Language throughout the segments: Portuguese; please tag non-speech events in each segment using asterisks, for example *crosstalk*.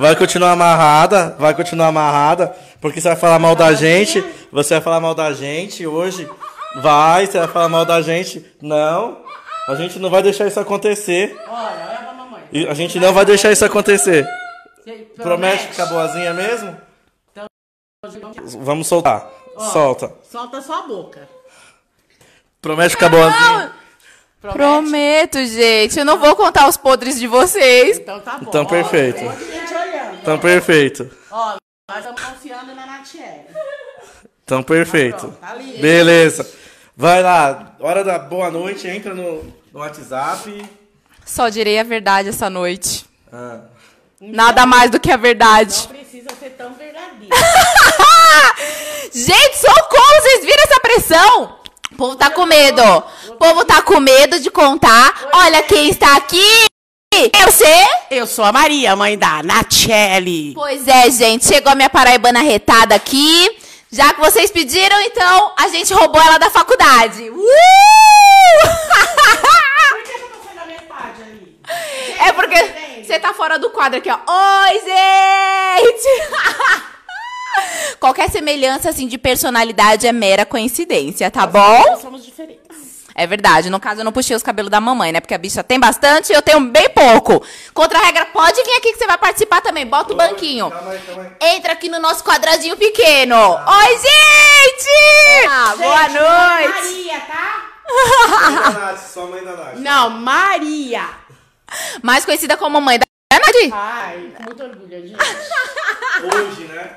Vai continuar amarrada, vai continuar amarrada, porque você vai falar mal da gente, você vai falar mal da gente hoje. Vai, você vai falar mal da gente. Não, a gente não vai deixar isso acontecer. Olha, olha pra mamãe. a gente não vai deixar isso acontecer. Promete ficar boazinha mesmo? Vamos soltar. solta. Solta sua boca. Promete ficar boazinha. Promete. Prometo, gente. Eu não vou contar os podres de vocês. Então tá bom. Então perfeito. Ó, então perfeito. Ó, nós estamos confiando na Natiele. Tão perfeito. Tá pronto, tá Beleza. Vai lá, hora da boa noite, entra no, no WhatsApp. Só direi a verdade essa noite. Ah. Nada mais do que a verdade. Não precisa ser tão verdadeiro. *laughs* Gente, socorro! Vocês viram essa pressão? O povo tá com medo. O povo tá com medo de contar. Olha quem está aqui! Eu é sei. Eu sou a Maria, mãe da Nachelli. Pois é, gente. Chegou a minha paraibana retada aqui. Já que vocês pediram, então a gente roubou ela da faculdade. Uh! É porque você tá fora do quadro aqui, ó. Oi, gente! *laughs* Qualquer semelhança, assim, de personalidade é mera coincidência, tá bom? Nós somos diferentes. É verdade. No caso, eu não puxei os cabelos da mamãe, né? Porque a bicha tem bastante e eu tenho bem pouco. Contra a regra, pode vir aqui que você vai participar também. Bota o banquinho. Calma aí, calma aí. Entra aqui no nosso quadradinho pequeno. Ah. Oi, gente! Ah, gente boa noite! Maria, tá? Nath, sua mãe da Nath. Não, Maria! Mais conhecida como mamãe da é, Nath? Ai, com muito orgulho, gente. Hoje, né?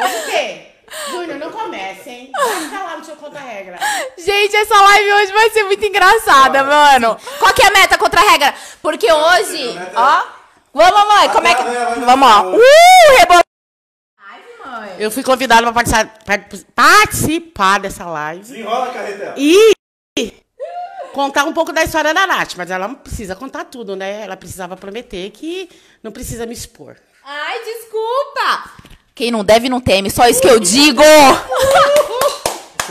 Hoje o quê? Júnior, não comecem. Fica lá, deixa eu contar a regra. Gente, essa live hoje vai ser muito engraçada, mano. Qual que é a meta contra a regra? Porque hoje, ó. Vamos, mãe, como é que. Vamos, ó. Uh, rebol... Eu fui convidada pra participar, participar dessa live. Desenrola a carretela. E contar um pouco da história da Nath, mas ela não precisa contar tudo, né? Ela precisava prometer que não precisa me expor. Ai, desculpa! Quem não deve não teme, só isso que eu digo!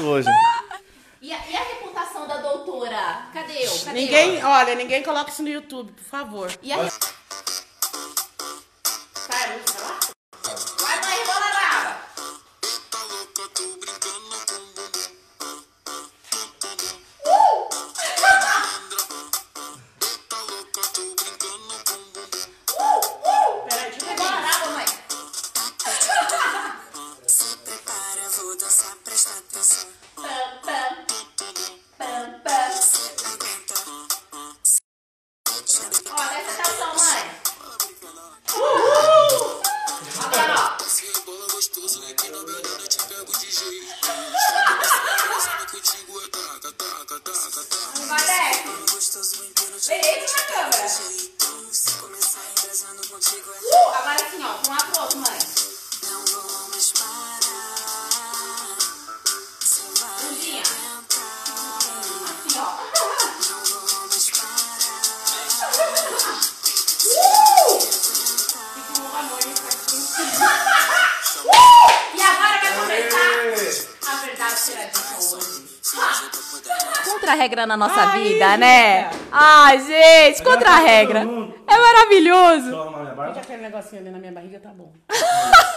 Hoje. E a, e a reputação da doutora? Cadê eu? Cadê Ninguém, eu? olha, ninguém coloca isso no YouTube, por favor. E a... contra a regra na nossa Ai, vida, gente. né? É. Ai, gente, Melhor contra a regra. É maravilhoso. Só arrumar minha barba. aquele negocinho ali na minha barriga, tá bom. *laughs*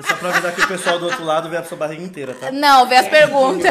Só pra avisar que o pessoal do outro lado vê a sua barriga inteira, tá? Não, vê as perguntas.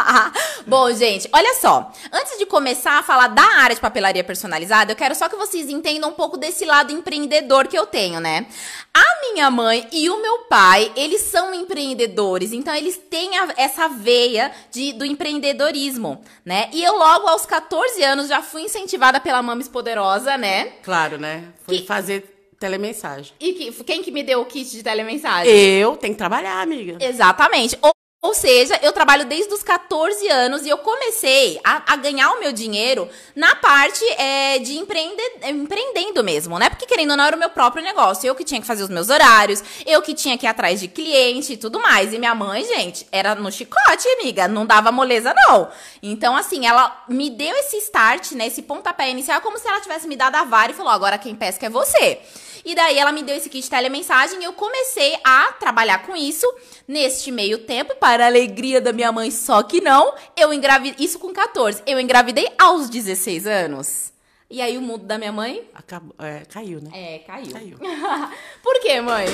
*laughs* Bom, gente, olha só. Antes de começar a falar da área de papelaria personalizada, eu quero só que vocês entendam um pouco desse lado empreendedor que eu tenho, né? A minha mãe e o meu pai, eles são empreendedores, então eles têm a, essa veia de, do empreendedorismo, né? E eu logo aos 14 anos já fui incentivada pela Mames Poderosa, né? Claro, né? Fui que... fazer Telemensagem. E que, quem que me deu o kit de telemensagem? Eu tenho que trabalhar, amiga. Exatamente. Ou ou seja, eu trabalho desde os 14 anos e eu comecei a, a ganhar o meu dinheiro na parte é, de empreender, empreendendo mesmo, né? Porque querendo ou não era o meu próprio negócio. Eu que tinha que fazer os meus horários, eu que tinha que ir atrás de cliente e tudo mais. E minha mãe, gente, era no chicote, amiga. Não dava moleza, não. Então, assim, ela me deu esse start, né? Esse pontapé inicial, como se ela tivesse me dado a vara e falou: agora quem pesca é você. E daí ela me deu esse kit de telemensagem e eu comecei a trabalhar com isso neste meio tempo. Para para a alegria da minha mãe, só que não, eu engravidei. Isso com 14. Eu engravidei aos 16 anos. E aí o mundo da minha mãe. Acabou, é, caiu, né? É, caiu. Caiu. *laughs* Por quê, mãe?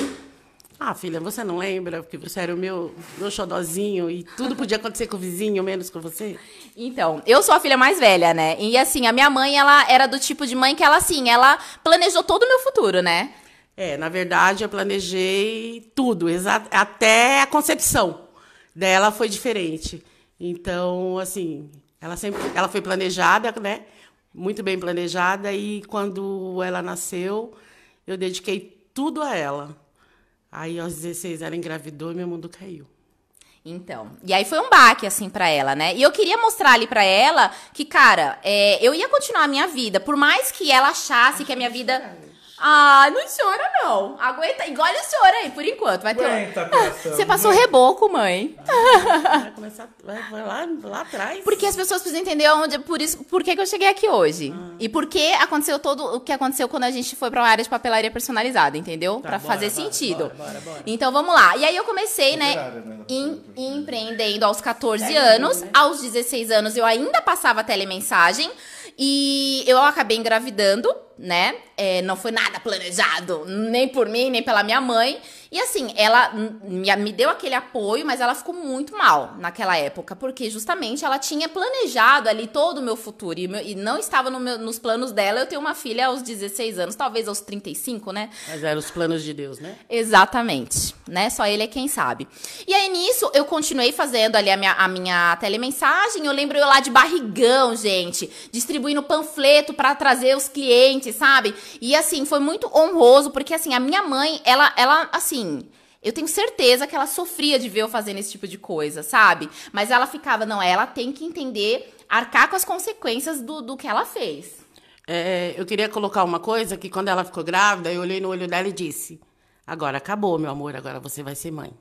Ah, filha, você não lembra? Porque você era o meu, meu xodózinho e tudo podia acontecer com o vizinho, menos com você? Então, eu sou a filha mais velha, né? E assim, a minha mãe, ela era do tipo de mãe que ela, assim, ela planejou todo o meu futuro, né? É, na verdade, eu planejei tudo, até a concepção dela foi diferente. Então, assim, ela sempre ela foi planejada, né? Muito bem planejada e quando ela nasceu, eu dediquei tudo a ela. Aí aos 16 ela engravidou e meu mundo caiu. Então, e aí foi um baque, assim, para ela, né? E eu queria mostrar ali para ela que, cara, é, eu ia continuar a minha vida, por mais que ela achasse que a minha vida ah, não chora, não. Aguenta, engole o senhor aí, por enquanto. Vai ter Aguenta, um... Você passou reboco, mãe. vai começar vai, lá, lá atrás. Porque as pessoas precisam entender onde, por, isso, por que, que eu cheguei aqui hoje. Ah. E por que aconteceu todo o que aconteceu quando a gente foi pra área de papelaria personalizada, entendeu? Tá, pra bora, fazer bora, sentido. Bora, então vamos lá. E aí eu comecei, é né, verdade, né, Em, né? empreendendo aos 14 é, anos. Né? Aos 16 anos eu ainda passava telemensagem. E eu acabei engravidando né? É, não foi nada planejado, nem por mim, nem pela minha mãe. E assim, ela me deu aquele apoio, mas ela ficou muito mal naquela época, porque justamente ela tinha planejado ali todo o meu futuro e, meu, e não estava no meu, nos planos dela. Eu tenho uma filha aos 16 anos, talvez aos 35, né? Mas eram os planos de Deus, né? Exatamente, né? Só ele é quem sabe. E aí nisso, eu continuei fazendo ali a minha, a minha telemensagem. Eu lembro eu lá de barrigão, gente, distribuindo panfleto para trazer os clientes gente, sabe? E assim, foi muito honroso, porque assim, a minha mãe, ela, ela assim. Eu tenho certeza que ela sofria de ver eu fazendo esse tipo de coisa, sabe? Mas ela ficava, não, ela tem que entender, arcar com as consequências do, do que ela fez. É, eu queria colocar uma coisa que quando ela ficou grávida, eu olhei no olho dela e disse: Agora acabou, meu amor, agora você vai ser mãe.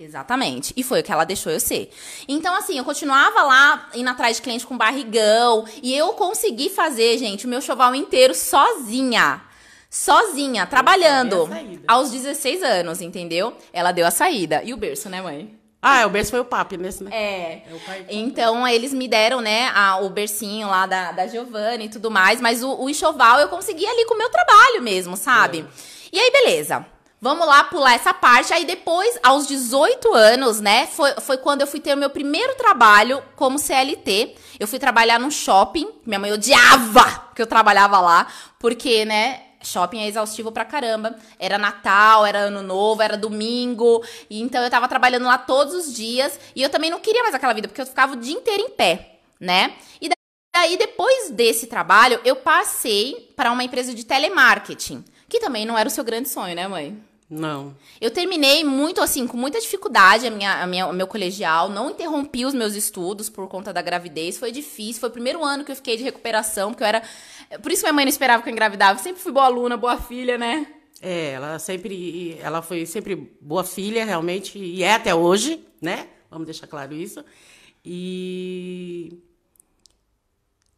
Exatamente. E foi o que ela deixou eu ser. Então, assim, eu continuava lá indo atrás de cliente com barrigão. E eu consegui fazer, gente, o meu choval inteiro sozinha. Sozinha, trabalhando. Aos 16 anos, entendeu? Ela deu a saída. E o berço, né, mãe? Ah, é, o berço foi o papi nesse, né? É. é pai, então, eles me deram, né, a, o bercinho lá da, da Giovanna e tudo mais, mas o, o enxoval eu consegui ali com o meu trabalho mesmo, sabe? É. E aí, beleza. Vamos lá pular essa parte. Aí depois, aos 18 anos, né? Foi, foi quando eu fui ter o meu primeiro trabalho como CLT. Eu fui trabalhar num shopping. Minha mãe odiava que eu trabalhava lá, porque, né? Shopping é exaustivo pra caramba. Era Natal, era Ano Novo, era domingo. então eu tava trabalhando lá todos os dias. E eu também não queria mais aquela vida, porque eu ficava o dia inteiro em pé, né? E daí, depois desse trabalho, eu passei para uma empresa de telemarketing. Que também não era o seu grande sonho, né, mãe? Não. Eu terminei muito assim, com muita dificuldade a minha, a minha, o meu colegial. Não interrompi os meus estudos por conta da gravidez. Foi difícil. Foi o primeiro ano que eu fiquei de recuperação, porque eu era. Por isso que minha mãe não esperava que eu engravidava. Eu sempre fui boa aluna, boa filha, né? É, ela sempre. Ela foi sempre boa filha, realmente, e é até hoje, né? Vamos deixar claro isso. E.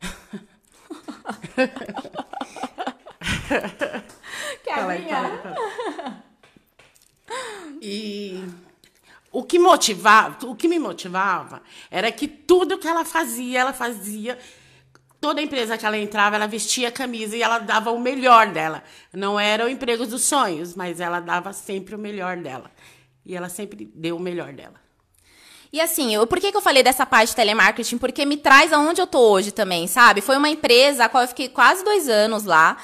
*laughs* que é fala, e o que motivava, o que me motivava era que tudo que ela fazia, ela fazia toda empresa que ela entrava, ela vestia a camisa e ela dava o melhor dela. Não era o emprego dos sonhos, mas ela dava sempre o melhor dela. E ela sempre deu o melhor dela. E assim, eu, por que, que eu falei dessa parte de telemarketing? Porque me traz aonde eu tô hoje também, sabe? Foi uma empresa a qual eu fiquei quase dois anos lá.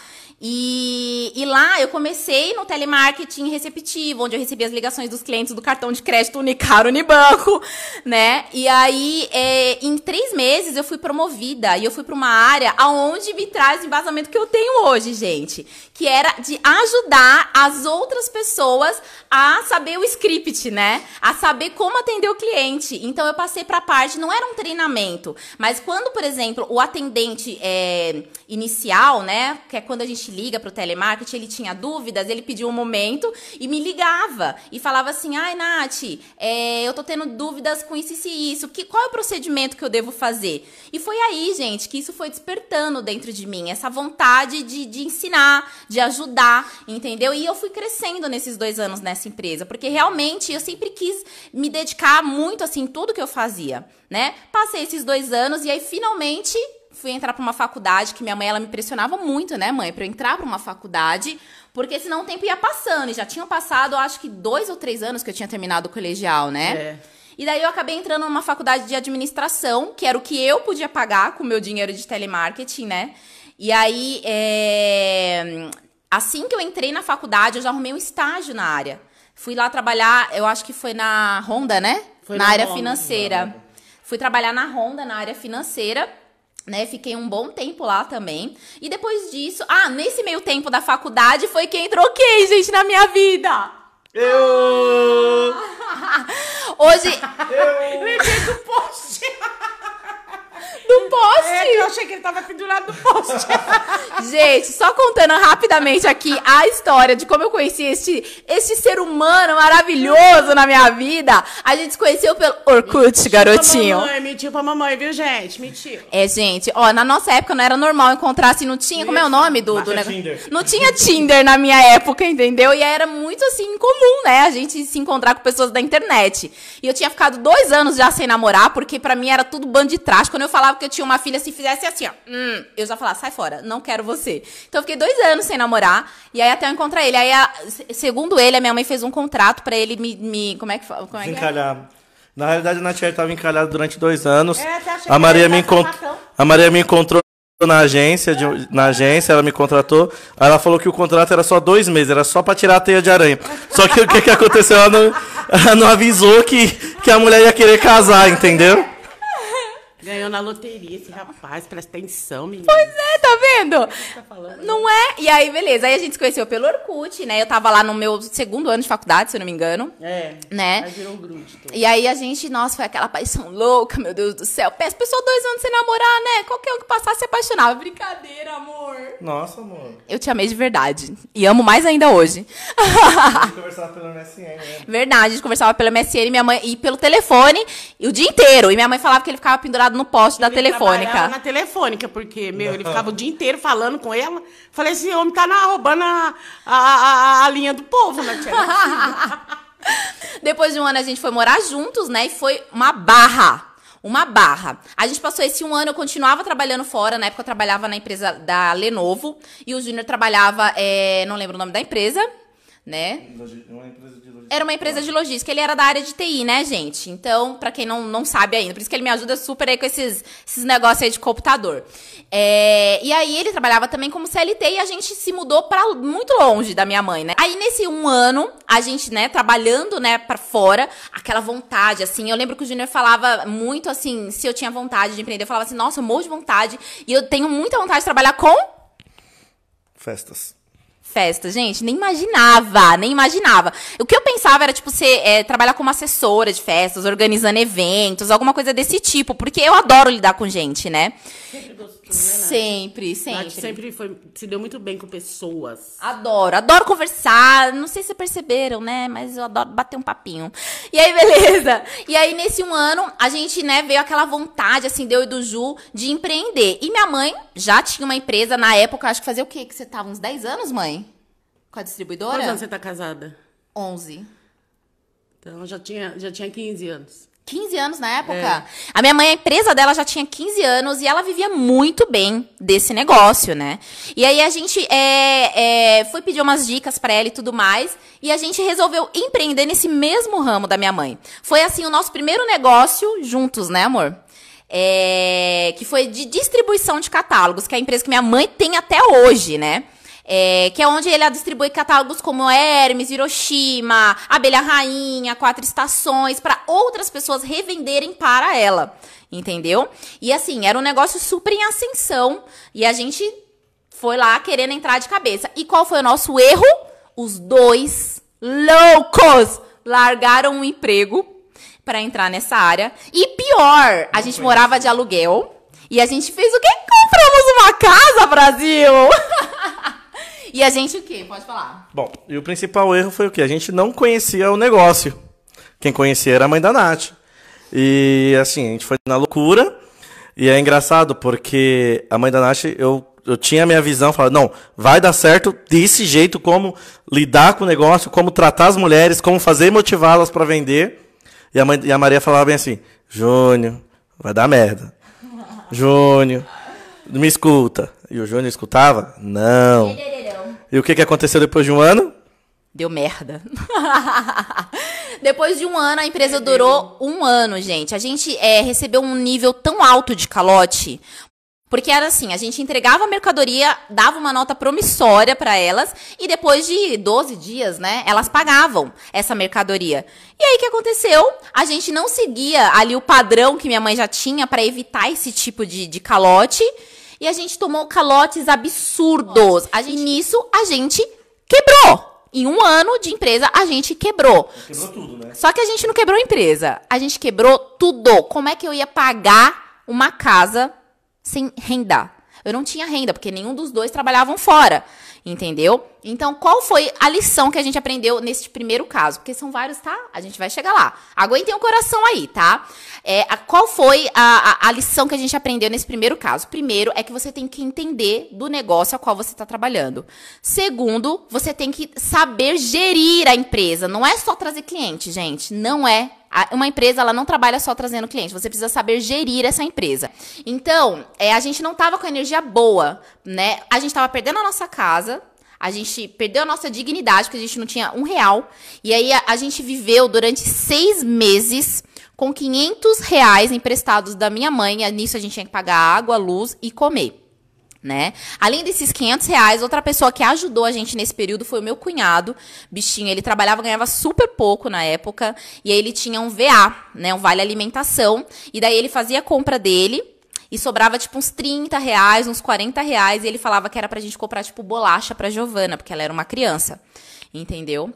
E, e, lá eu comecei no telemarketing receptivo, onde eu recebia as ligações dos clientes do cartão de crédito Unicar Unibanco, né? E aí, é, em três meses, eu fui promovida e eu fui para uma área aonde me traz o embasamento que eu tenho hoje, gente. Que era de ajudar as outras pessoas a saber o script, né? A saber como atender o cliente. Então eu passei para a parte, não era um treinamento, mas quando, por exemplo, o atendente é, inicial, né? Que é quando a gente liga para o telemarketing, ele tinha dúvidas, ele pediu um momento e me ligava e falava assim: ai, Nath, é, eu tô tendo dúvidas com isso e isso, que, qual é o procedimento que eu devo fazer? E foi aí, gente, que isso foi despertando dentro de mim, essa vontade de, de ensinar, de ajudar, entendeu? E eu fui crescendo nesses dois anos nessa empresa, porque realmente eu sempre quis me dedicar muito, assim, tudo que eu fazia, né? Passei esses dois anos e aí finalmente fui entrar para uma faculdade, que minha mãe ela me pressionava muito, né, mãe, para eu entrar para uma faculdade, porque senão o tempo ia passando, e já tinham passado, acho que dois ou três anos que eu tinha terminado o colegial, né? É. E daí eu acabei entrando numa faculdade de administração, que era o que eu podia pagar com o meu dinheiro de telemarketing, né? E aí, é... assim que eu entrei na faculdade, eu já arrumei um estágio na área. Fui lá trabalhar, eu acho que foi na Honda, né? Foi na, na área Honda, financeira. Fui trabalhar na Honda, na área financeira né? Fiquei um bom tempo lá também. E depois disso, ah, nesse meio tempo da faculdade foi quem troquei, gente, na minha vida. Eu! *laughs* Hoje. Eu! *laughs* Lembrei do post! do poste. É, eu achei que ele tava pendurado no poste. *laughs* Gente, só contando rapidamente aqui a história de como eu conheci este, este ser humano maravilhoso na minha vida. A gente se conheceu pelo Orkut, mentiu garotinho. Pra mamãe, mentiu pra mamãe, viu, gente? Mentiu. É, gente, ó, na nossa época não era normal encontrar assim, não tinha, como é o nome do, do negócio? Não tinha Tinder na minha época, entendeu? E era muito assim, incomum, né? A gente se encontrar com pessoas da internet. E eu tinha ficado dois anos já sem namorar, porque para mim era tudo bando de trás. Quando eu falava falava que eu tinha uma filha, se fizesse assim, ó, hum, eu já falava, sai fora, não quero você. Então eu fiquei dois anos sem namorar, e aí até eu encontrar ele. Aí, a, segundo ele, a minha mãe fez um contrato para ele me, me, Como é que fala? encalhar. é é? Na realidade, a Natiele estava encalhada durante dois anos. É, a, Maria me encontrou. a Maria me encontrou na agência, de, na agência, ela me contratou. Aí ela falou que o contrato era só dois meses, era só pra tirar a teia de aranha. Só que o que, que aconteceu? Ela não, *laughs* ela não avisou que, que a mulher ia querer casar, entendeu? Ganhou na loteria esse rapaz, presta atenção, menina. Pois é, tá vendo? Tá né? não é? E aí, beleza. Aí a gente se conheceu pelo Orkut, né? Eu tava lá no meu segundo ano de faculdade, se eu não me engano. É. Né? Aí virou um grude. E aí a gente, nossa, foi aquela paixão louca, meu Deus do céu. Peço pessoa dois anos sem namorar, né? Qualquer um que passasse se apaixonava. Brincadeira, amor. Nossa, amor. Eu te amei de verdade. E amo mais ainda hoje. A gente conversava pelo MSN, né? Verdade, a gente conversava pelo MSN minha mãe, e pelo telefone e o dia inteiro. E minha mãe falava que ele ficava pendurado no poste da telefônica. na telefônica, porque, meu, ele ficava o dia inteiro falando com ela. Falei, esse homem tá na, roubando a, a, a, a linha do povo, né, tia? *laughs* Depois de um ano a gente foi morar juntos, né? E foi uma barra uma barra. A gente passou esse um ano, eu continuava trabalhando fora. Na época eu trabalhava na empresa da Lenovo e o Júnior trabalhava, é, não lembro o nome da empresa né? Uma era uma empresa de logística, ele era da área de TI, né, gente? Então, para quem não, não sabe ainda, por isso que ele me ajuda super aí com esses, esses negócios aí de computador. É, e aí ele trabalhava também como CLT e a gente se mudou para muito longe da minha mãe, né? Aí nesse um ano, a gente, né, trabalhando, né, para fora, aquela vontade, assim, eu lembro que o Júnior falava muito, assim, se eu tinha vontade de empreender, eu falava assim, nossa, eu morro de vontade e eu tenho muita vontade de trabalhar com... Festas festa, gente. Nem imaginava, nem imaginava. O que eu pensava era, tipo, ser, é, trabalhar como assessora de festas, organizando eventos, alguma coisa desse tipo, porque eu adoro lidar com gente, né? Sempre gostei uma né? Sempre, sempre. Nath sempre foi, se deu muito bem com pessoas. Adoro, adoro conversar. Não sei se perceberam, né? Mas eu adoro bater um papinho. E aí, *laughs* beleza. E aí, nesse um ano, a gente, né, veio aquela vontade, assim, deu e do Ju, de empreender. E minha mãe já tinha uma empresa na época, acho que fazia o quê? Que você tava uns 10 anos, mãe? Com a distribuidora? Quantos anos você tá casada? 11. Então, já tinha, já tinha 15 anos. 15 anos na época. É. A minha mãe, a empresa dela já tinha 15 anos e ela vivia muito bem desse negócio, né? E aí a gente é, é, foi pedir umas dicas para ela e tudo mais. E a gente resolveu empreender nesse mesmo ramo da minha mãe. Foi assim o nosso primeiro negócio juntos, né, amor? É, que foi de distribuição de catálogos, que é a empresa que minha mãe tem até hoje, né? é, que é onde ele distribui catálogos como Hermes, Hiroshima, Abelha Rainha, Quatro Estações, para outras pessoas revenderem para ela, entendeu? E assim, era um negócio super em ascensão e a gente foi lá querendo entrar de cabeça. E qual foi o nosso erro? Os dois loucos largaram o emprego para entrar nessa área. E pior, a gente morava de aluguel e a gente fez o quê? Compramos uma casa, Brasil! *laughs* E a gente o quê? Pode falar. Bom, e o principal erro foi o quê? A gente não conhecia o negócio. Quem conhecia era a mãe da Nath. E assim, a gente foi na loucura. E é engraçado porque a mãe da Nath, eu, eu tinha a minha visão, falava, não, vai dar certo desse jeito, como lidar com o negócio, como tratar as mulheres, como fazer motivá-las para vender. E a, mãe, e a Maria falava bem assim, Júnior, vai dar merda. Júnior, me escuta. E o Júnior escutava? Não. E o que, que aconteceu depois de um ano? Deu merda. *laughs* Depois de um ano, a empresa durou um ano, gente. A gente é, recebeu um nível tão alto de calote. Porque era assim, a gente entregava a mercadoria, dava uma nota promissória para elas e depois de 12 dias, né, elas pagavam essa mercadoria. E aí o que aconteceu? A gente não seguia ali o padrão que minha mãe já tinha para evitar esse tipo de, de calote. E a gente tomou calotes absurdos. A gente... E nisso a gente quebrou. Em um ano de empresa, a gente quebrou. Quebrou tudo, né? Só que a gente não quebrou a empresa. A gente quebrou tudo. Como é que eu ia pagar uma casa sem renda? Eu não tinha renda, porque nenhum dos dois trabalhavam fora, entendeu? Então, qual foi a lição que a gente aprendeu neste primeiro caso? Porque são vários, tá? A gente vai chegar lá. Aguentem o coração aí, tá? É, a, qual foi a, a, a lição que a gente aprendeu nesse primeiro caso? Primeiro é que você tem que entender do negócio a qual você está trabalhando. Segundo, você tem que saber gerir a empresa. Não é só trazer cliente, gente. Não é uma empresa ela não trabalha só trazendo cliente, você precisa saber gerir essa empresa. Então, é, a gente não estava com energia boa, né? A gente estava perdendo a nossa casa, a gente perdeu a nossa dignidade, porque a gente não tinha um real. E aí a, a gente viveu durante seis meses com 500 reais emprestados da minha mãe. Nisso a gente tinha que pagar água, luz e comer né? Além desses 500 reais, outra pessoa que ajudou a gente nesse período foi o meu cunhado, bichinho. Ele trabalhava, ganhava super pouco na época, e aí ele tinha um VA, né? Um vale alimentação, e daí ele fazia a compra dele. E sobrava, tipo, uns 30 reais, uns 40 reais. E ele falava que era pra gente comprar, tipo, bolacha pra Giovana, porque ela era uma criança. Entendeu?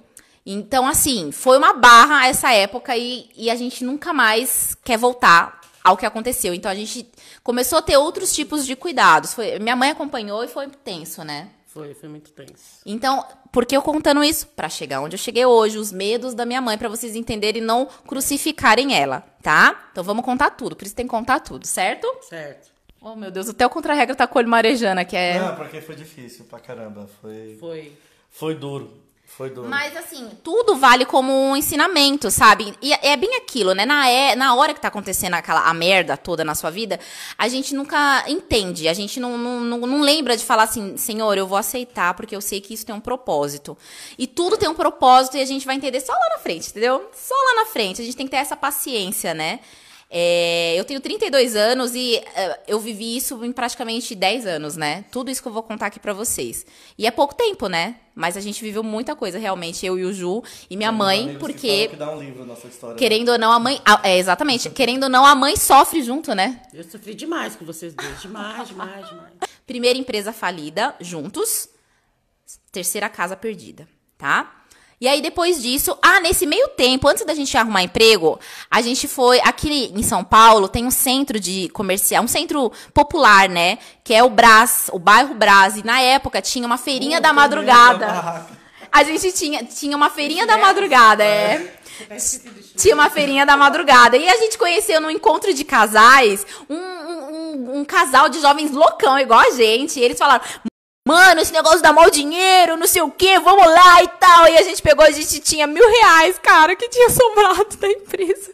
Então, assim, foi uma barra essa época e, e a gente nunca mais quer voltar ao que aconteceu. Então a gente começou a ter outros tipos de cuidados. Foi, minha mãe acompanhou e foi tenso, né? Foi, foi muito tenso. Então, por que eu contando isso? Para chegar onde eu cheguei hoje, os medos da minha mãe, para vocês entenderem e não crucificarem ela, tá? Então vamos contar tudo, por isso tem que contar tudo, certo? Certo. Oh, meu Deus, até o contra-regra tá com o olho marejando, que é... Não, porque foi difícil pra caramba, foi... Foi. Foi duro. Foi Mas assim, tudo vale como um ensinamento, sabe? E é, é bem aquilo, né? Na, é, na hora que tá acontecendo aquela a merda toda na sua vida, a gente nunca entende, a gente não, não, não, não lembra de falar assim, Senhor, eu vou aceitar porque eu sei que isso tem um propósito. E tudo tem um propósito e a gente vai entender só lá na frente, entendeu? Só lá na frente. A gente tem que ter essa paciência, né? É, eu tenho 32 anos e uh, eu vivi isso em praticamente 10 anos, né? Tudo isso que eu vou contar aqui para vocês. E é pouco tempo, né? Mas a gente viveu muita coisa, realmente, eu e o Ju e minha Tem mãe, porque. Que que dá um livro nossa história. Né? Querendo né? ou não, a mãe. A, é, exatamente. querendo ou não, a mãe sofre junto, né? Eu sofri demais com vocês dois. Demais, demais, demais. Primeira empresa falida, juntos. Terceira casa perdida, tá? E aí, depois disso, ah, nesse meio tempo, antes da gente arrumar emprego, a gente foi. Aqui em São Paulo tem um centro de comercial, um centro popular, né? Que é o Brás, o bairro Brás. E na época tinha uma feirinha uh, da madrugada. A gente tinha, tinha uma feirinha da é madrugada, é. Tinha uma feirinha da madrugada. E a gente conheceu no encontro de casais um, um, um casal de jovens loucão, igual a gente. E eles falaram. Mano, esse negócio dá mal dinheiro, não sei o quê, vamos lá e tal. E a gente pegou, a gente tinha mil reais, cara, que tinha sobrado da empresa.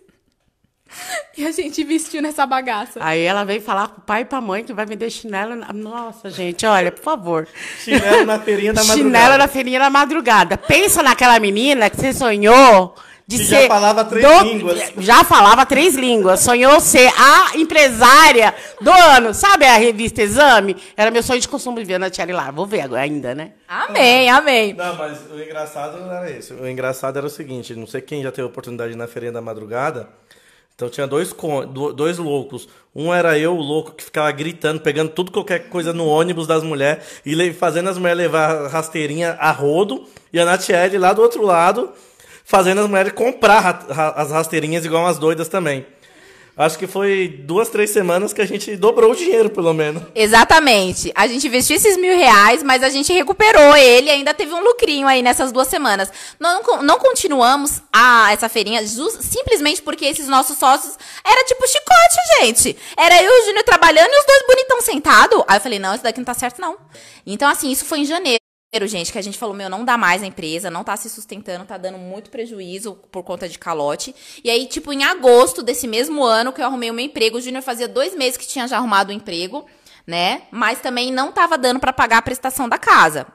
E a gente vestiu nessa bagaça. Aí ela veio falar pro pai e pra mãe que vai vender chinelo. Na... Nossa, gente, olha, por favor. chinelo na feirinha da madrugada. Chinelo na feirinha da madrugada. Pensa naquela menina que você sonhou de que ser. Já falava três do... línguas. Já falava três línguas. Sonhou ser a empresária do ano. Sabe a revista Exame? Era meu sonho de consumo de ver na Tia lá. Vou ver agora ainda, né? Amém, ah. amém. Não, mas o engraçado não era isso. O engraçado era o seguinte: não sei quem já teve oportunidade na feirinha da madrugada. Então tinha dois, dois loucos. Um era eu, o louco, que ficava gritando, pegando tudo qualquer coisa no ônibus das mulheres e fazendo as mulheres levar rasteirinha a rodo. E a Natiele lá do outro lado, fazendo as mulheres comprar as rasteirinhas igual as doidas também. Acho que foi duas, três semanas que a gente dobrou o dinheiro, pelo menos. Exatamente. A gente investiu esses mil reais, mas a gente recuperou ele ainda teve um lucrinho aí nessas duas semanas. Não, não continuamos a essa feirinha just, simplesmente porque esses nossos sócios era tipo chicote, gente. Era eu e o Júnior trabalhando e os dois bonitão sentados. Aí eu falei, não, isso daqui não tá certo, não. Então, assim, isso foi em janeiro gente, que a gente falou, meu, não dá mais a empresa, não tá se sustentando, tá dando muito prejuízo por conta de calote. E aí, tipo, em agosto desse mesmo ano que eu arrumei o meu emprego, o Júnior fazia dois meses que tinha já arrumado o emprego, né? Mas também não tava dando para pagar a prestação da casa.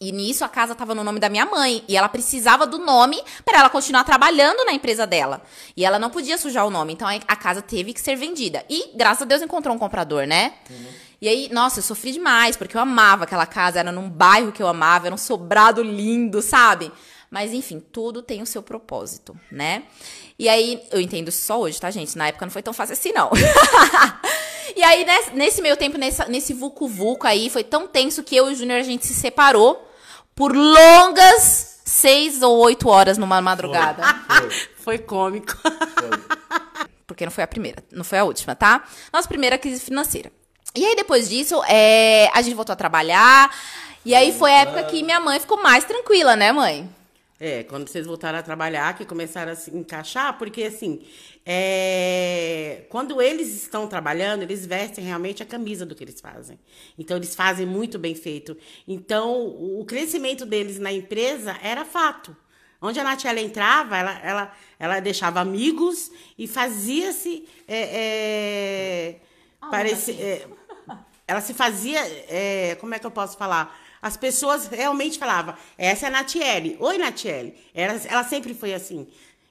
E nisso a casa estava no nome da minha mãe e ela precisava do nome para ela continuar trabalhando na empresa dela. E ela não podia sujar o nome, então a casa teve que ser vendida. E graças a Deus encontrou um comprador, né? Uhum. E aí, nossa, eu sofri demais, porque eu amava aquela casa, era num bairro que eu amava, era um sobrado lindo, sabe? Mas enfim, tudo tem o seu propósito, né? E aí, eu entendo só hoje, tá, gente? Na época não foi tão fácil assim, não. *laughs* e aí, nesse meio tempo, nesse vucu-vucu aí, foi tão tenso que eu e o Júnior a gente se separou por longas seis ou oito horas numa madrugada. Foi, foi. *laughs* foi cômico. Foi. Porque não foi a primeira, não foi a última, tá? Nossa primeira crise financeira. E aí, depois disso, é, a gente voltou a trabalhar. E aí foi a época que minha mãe ficou mais tranquila, né, mãe? É, quando vocês voltaram a trabalhar, que começaram a se encaixar, porque assim, é... quando eles estão trabalhando, eles vestem realmente a camisa do que eles fazem. Então, eles fazem muito bem feito. Então, o crescimento deles na empresa era fato. Onde a Nath entrava, ela, ela, ela deixava amigos e fazia-se. É, é, ah, parecia, assim? é, ela se fazia. É, como é que eu posso falar? As pessoas realmente falavam, essa é a Natiele. Oi, Natiele. Ela, ela sempre foi assim.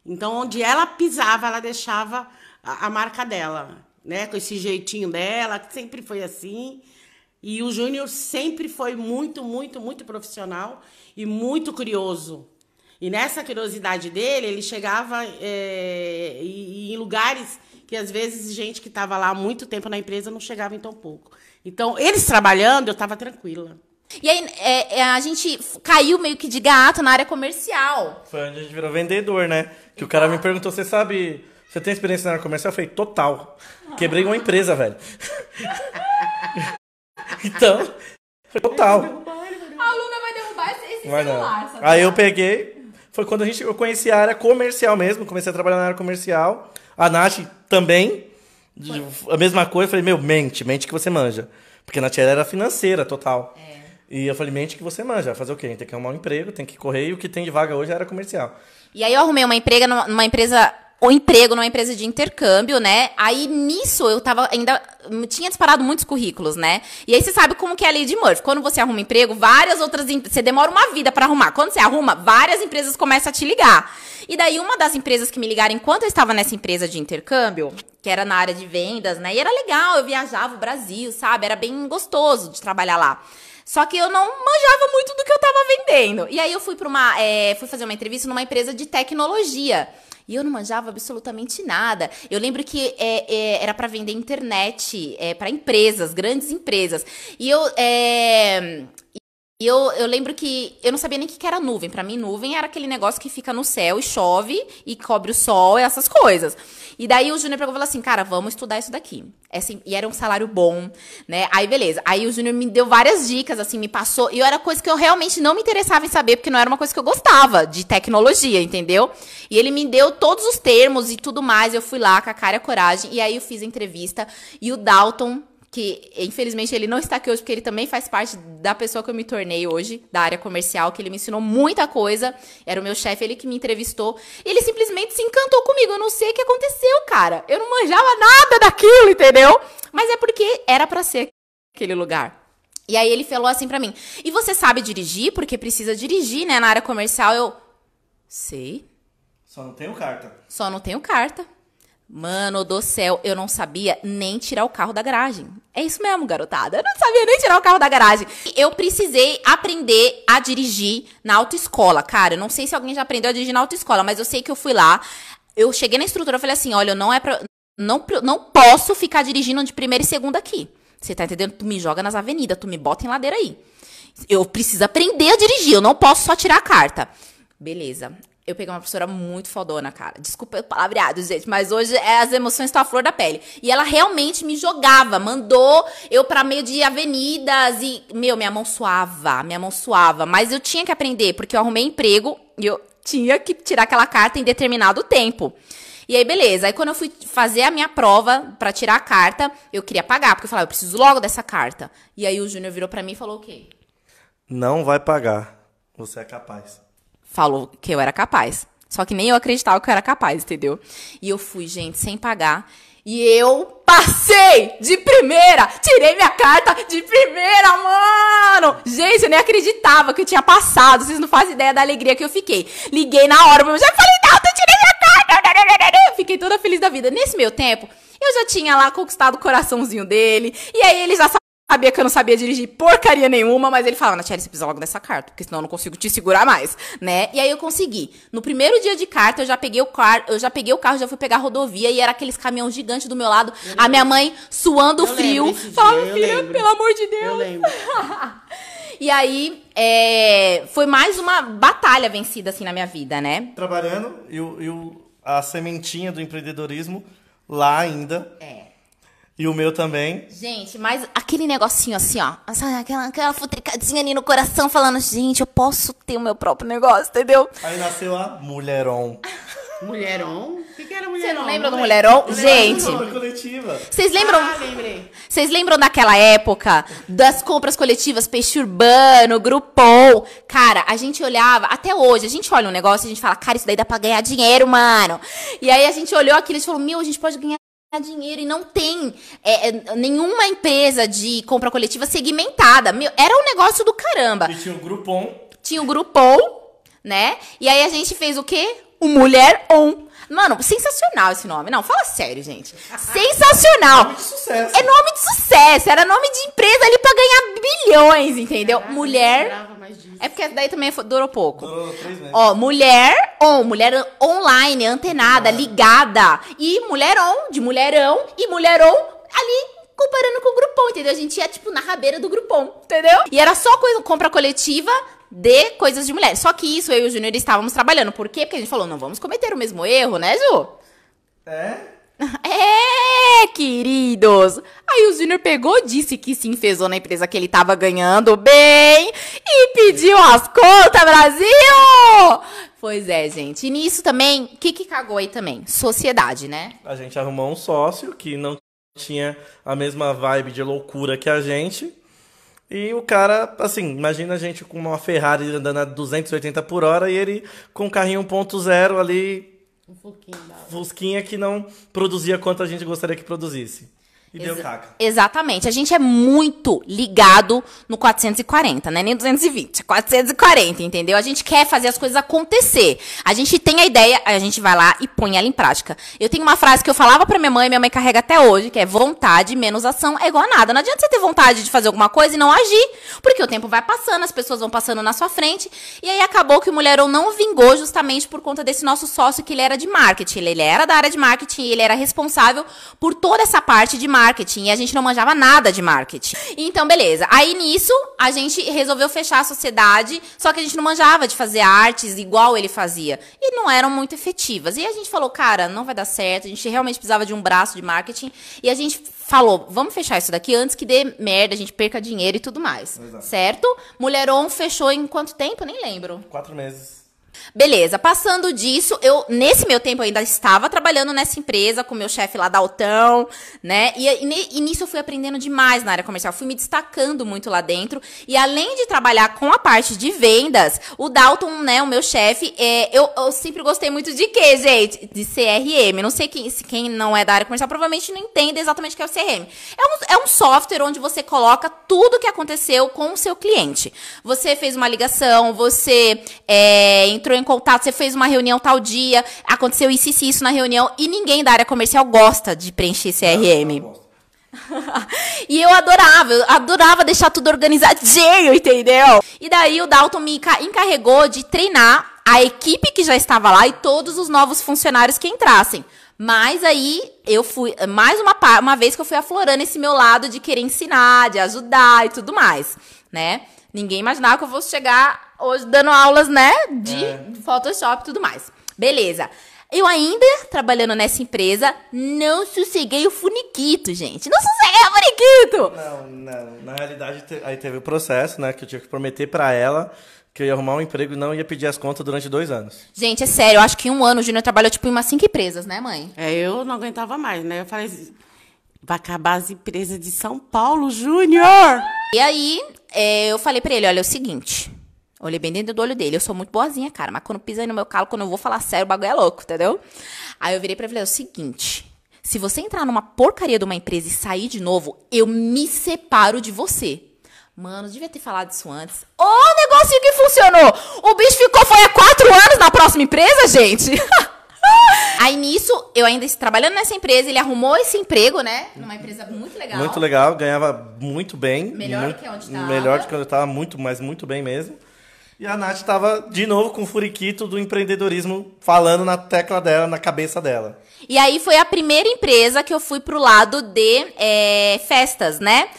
Então, onde ela pisava, ela deixava a, a marca dela, né? Com esse jeitinho dela, que sempre foi assim. E o Júnior sempre foi muito, muito, muito profissional e muito curioso. E nessa curiosidade dele, ele chegava é, em lugares que às vezes gente que estava lá há muito tempo na empresa não chegava em tão pouco. Então, eles trabalhando, eu estava tranquila. E aí, é, é, a gente caiu meio que de gato na área comercial. Foi onde a gente virou vendedor, né? Que o cara me perguntou, você sabe, você tem experiência na área comercial? Eu falei, total. Quebrei uma empresa, velho. *laughs* então, total. A Luna vai derrubar esse, esse celular. Aí eu peguei, foi quando a gente, eu conheci a área comercial mesmo, comecei a trabalhar na área comercial. A Nath também, a mesma coisa, eu falei, meu, mente, mente que você manja. Porque a Nath era financeira total. É. E eu falei, mente que você manja, fazer o quê? Tem que arrumar um emprego, tem que correr, e o que tem de vaga hoje era é comercial. E aí eu arrumei uma, emprega numa empresa o emprego numa empresa de intercâmbio, né? Aí nisso eu tava ainda tinha disparado muitos currículos, né? E aí você sabe como que é a lei de Murphy. Quando você arruma emprego, várias outras você demora uma vida para arrumar. Quando você arruma, várias empresas começam a te ligar. E daí uma das empresas que me ligaram enquanto eu estava nessa empresa de intercâmbio, que era na área de vendas, né? E era legal, eu viajava o Brasil, sabe? Era bem gostoso de trabalhar lá. Só que eu não manjava muito do que eu tava vendendo. E aí eu fui para uma. É, fui fazer uma entrevista numa empresa de tecnologia. E eu não manjava absolutamente nada. Eu lembro que é, é, era para vender internet é, para empresas, grandes empresas. E eu. É, e eu, eu lembro que eu não sabia nem o que, era nuvem. Para mim, nuvem era aquele negócio que fica no céu e chove e cobre o sol e essas coisas. E daí o Júnior pegou e falou assim: cara, vamos estudar isso daqui. É assim, e era um salário bom, né? Aí beleza. Aí o Júnior me deu várias dicas, assim, me passou. E era coisa que eu realmente não me interessava em saber, porque não era uma coisa que eu gostava de tecnologia, entendeu? E ele me deu todos os termos e tudo mais. Eu fui lá com a cara e a coragem. E aí eu fiz a entrevista. E o Dalton que infelizmente ele não está aqui hoje porque ele também faz parte da pessoa que eu me tornei hoje, da área comercial, que ele me ensinou muita coisa. Era o meu chefe, ele que me entrevistou. E ele simplesmente se encantou comigo. Eu não sei o que aconteceu, cara. Eu não manjava nada daquilo, entendeu? Mas é porque era para ser aquele lugar. E aí ele falou assim para mim: "E você sabe dirigir? Porque precisa dirigir, né, na área comercial". Eu sei. Só não tenho carta. Só não tenho carta. Mano do céu, eu não sabia nem tirar o carro da garagem. É isso mesmo, garotada. Eu não sabia nem tirar o carro da garagem. Eu precisei aprender a dirigir na autoescola, cara. Eu não sei se alguém já aprendeu a dirigir na autoescola, mas eu sei que eu fui lá. Eu cheguei na instrutora e falei assim: olha, eu não é pra. Não, não posso ficar dirigindo de primeira e segunda aqui. Você tá entendendo? Tu me joga nas avenidas, tu me bota em ladeira aí. Eu preciso aprender a dirigir, eu não posso só tirar a carta. Beleza. Eu peguei uma professora muito fodona, cara. Desculpa o palavreado, gente, mas hoje é, as emoções estão à flor da pele. E ela realmente me jogava, mandou eu para meio de avenidas e, meu, minha mão suava, minha mão suava. Mas eu tinha que aprender, porque eu arrumei emprego e eu tinha que tirar aquela carta em determinado tempo. E aí, beleza. Aí, quando eu fui fazer a minha prova para tirar a carta, eu queria pagar, porque eu falava, eu preciso logo dessa carta. E aí, o Júnior virou para mim e falou o okay, quê? Não vai pagar. Você é capaz falou que eu era capaz. Só que nem eu acreditava que eu era capaz, entendeu? E eu fui, gente, sem pagar. E eu passei de primeira! Tirei minha carta de primeira, mano! Gente, eu nem acreditava que eu tinha passado. Vocês não fazem ideia da alegria que eu fiquei. Liguei na hora eu já falei, não, eu tirei minha carta! *laughs* Fiquei toda feliz da vida. Nesse meu tempo, eu já tinha lá conquistado o coraçãozinho dele. E aí ele já Sabia que eu não sabia dirigir porcaria nenhuma, mas ele falava, Natália, você precisa logo dessa carta, porque senão eu não consigo te segurar mais, né? E aí eu consegui. No primeiro dia de carta, eu já peguei o carro, eu já peguei o carro, já fui pegar a rodovia e era aqueles caminhões gigantes do meu lado, eu a lembro. minha mãe suando eu frio. Falava, filha, pelo amor de Deus. Eu lembro. *laughs* e aí, é, foi mais uma batalha vencida, assim, na minha vida, né? Trabalhando, e o a sementinha do empreendedorismo lá ainda. É. E o meu também. Gente, mas aquele negocinho assim, ó. Aquela, aquela futricadinha ali no coração falando, gente, eu posso ter o meu próprio negócio, entendeu? Aí nasceu a Mulheron. *laughs* Mulheron? O que, que era Mulheron? Você não lembra do Mulheron? mulheron? Gente. Vocês lembram? Ah, Vocês lembram daquela época das compras coletivas, peixe urbano, grupom? Cara, a gente olhava, até hoje, a gente olha um negócio e a gente fala, cara, isso daí dá pra ganhar dinheiro, mano. E aí a gente olhou aquilo e falou, meu, a gente pode ganhar dinheiro e não tem é, é, nenhuma empresa de compra coletiva segmentada. Meu, era um negócio do caramba. E tinha o Groupon. Tinha o Groupon, né? E aí a gente fez o quê? O Mulher On. Mano, sensacional esse nome. Não, fala sério, gente. Sensacional. nome de sucesso. É nome de sucesso. Era nome de empresa ali pra ganhar bilhões, entendeu? Caraca, mulher. É porque daí também durou pouco. Durou três meses. Ó, mulher on, mulher online, antenada, ah. ligada. E mulher on, de mulherão, e mulher on ali comparando com o Grupom, entendeu? A gente ia, tipo, na rabeira do Grupom, entendeu? E era só coisa, compra coletiva, de coisas de mulher. Só que isso eu e o Júnior estávamos trabalhando. Por quê? Porque a gente falou, não vamos cometer o mesmo erro, né, Ju? É? *laughs* É, queridos! Aí o Júnior pegou, disse que se enfezou na empresa que ele tava ganhando bem e pediu as contas, Brasil! Pois é, gente. E nisso também, o que, que cagou aí também? Sociedade, né? A gente arrumou um sócio que não tinha a mesma vibe de loucura que a gente. E o cara, assim, imagina a gente com uma Ferrari andando a 280 por hora e ele com um carrinho 1.0 ali. Um fusquinha. que não produzia quanto a gente gostaria que produzisse. E deu caca. Exatamente. A gente é muito ligado no 440, né? Nem 220, 440, é entendeu? A gente quer fazer as coisas acontecer. A gente tem a ideia, a gente vai lá e põe ela em prática. Eu tenho uma frase que eu falava pra minha mãe, minha mãe carrega até hoje, que é vontade menos ação é igual a nada. Não adianta você ter vontade de fazer alguma coisa e não agir, porque o tempo vai passando, as pessoas vão passando na sua frente, e aí acabou que o Mulherão não vingou justamente por conta desse nosso sócio que ele era de marketing. Ele era da área de marketing e ele era responsável por toda essa parte de marketing marketing e a gente não manjava nada de marketing. Então, beleza. Aí nisso, a gente resolveu fechar a sociedade, só que a gente não manjava de fazer artes igual ele fazia. E não eram muito efetivas. E a gente falou, cara, não vai dar certo, a gente realmente precisava de um braço de marketing. E a gente falou, vamos fechar isso daqui antes que dê merda, a gente perca dinheiro e tudo mais. Exato. Certo? Mulheron fechou em quanto tempo? Nem lembro. Quatro meses. Beleza, passando disso, eu nesse meu tempo eu ainda estava trabalhando nessa empresa com meu chefe lá Daltão, né? E, e, e nisso eu fui aprendendo demais na área comercial, fui me destacando muito lá dentro. E além de trabalhar com a parte de vendas, o Dalton, né, o meu chefe, é, eu, eu, sempre gostei muito de quê, gente? De CRM. Não sei quem, quem não é da área comercial provavelmente não entende exatamente o que é o CRM. É um, é um software onde você coloca tudo que aconteceu com o seu cliente. Você fez uma ligação, você é, entrou em contato, você fez uma reunião tal dia, aconteceu isso e isso, isso na reunião, e ninguém da área comercial gosta de preencher CRM. Não, não *laughs* e eu adorava, eu adorava deixar tudo organizadinho, entendeu? E daí o Dalton me encarregou de treinar a equipe que já estava lá e todos os novos funcionários que entrassem. Mas aí eu fui, mais uma, uma vez que eu fui aflorando esse meu lado de querer ensinar, de ajudar e tudo mais, né? Ninguém imaginava que eu fosse chegar hoje dando aulas, né? De é. Photoshop e tudo mais. Beleza. Eu ainda, trabalhando nessa empresa, não sosseguei o funiquito, gente. Não sosseguei o funiquito! Não, não. Na realidade, aí teve o processo, né? Que eu tinha que prometer para ela que eu ia arrumar um emprego e não ia pedir as contas durante dois anos. Gente, é sério, eu acho que em um ano o Júnior trabalhou tipo em umas cinco empresas, né, mãe? É, eu não aguentava mais, né? Eu falei, vai acabar as empresas de São Paulo, Júnior! E aí, é, eu falei para ele: olha, é o seguinte. Olhei bem dentro do olho dele. Eu sou muito boazinha, cara, mas quando pisa no meu calo, quando eu vou falar sério, o bagulho é louco, entendeu? Aí eu virei pra ele e falei: é o seguinte. Se você entrar numa porcaria de uma empresa e sair de novo, eu me separo de você. Mano, devia ter falado isso antes. Ô, oh, negocinho que funcionou! O bicho ficou, foi há quatro anos na próxima empresa, gente! *laughs* *laughs* Aí nisso, eu ainda trabalhando nessa empresa, ele arrumou esse emprego, né? Numa empresa muito legal. Muito legal, ganhava muito bem. Melhor muito, que onde estava. Melhor do que onde estava, muito, mas muito bem mesmo. E a Nath estava de novo com o furiquito do empreendedorismo falando na tecla dela, na cabeça dela. E aí foi a primeira empresa que eu fui pro lado de é, festas, né?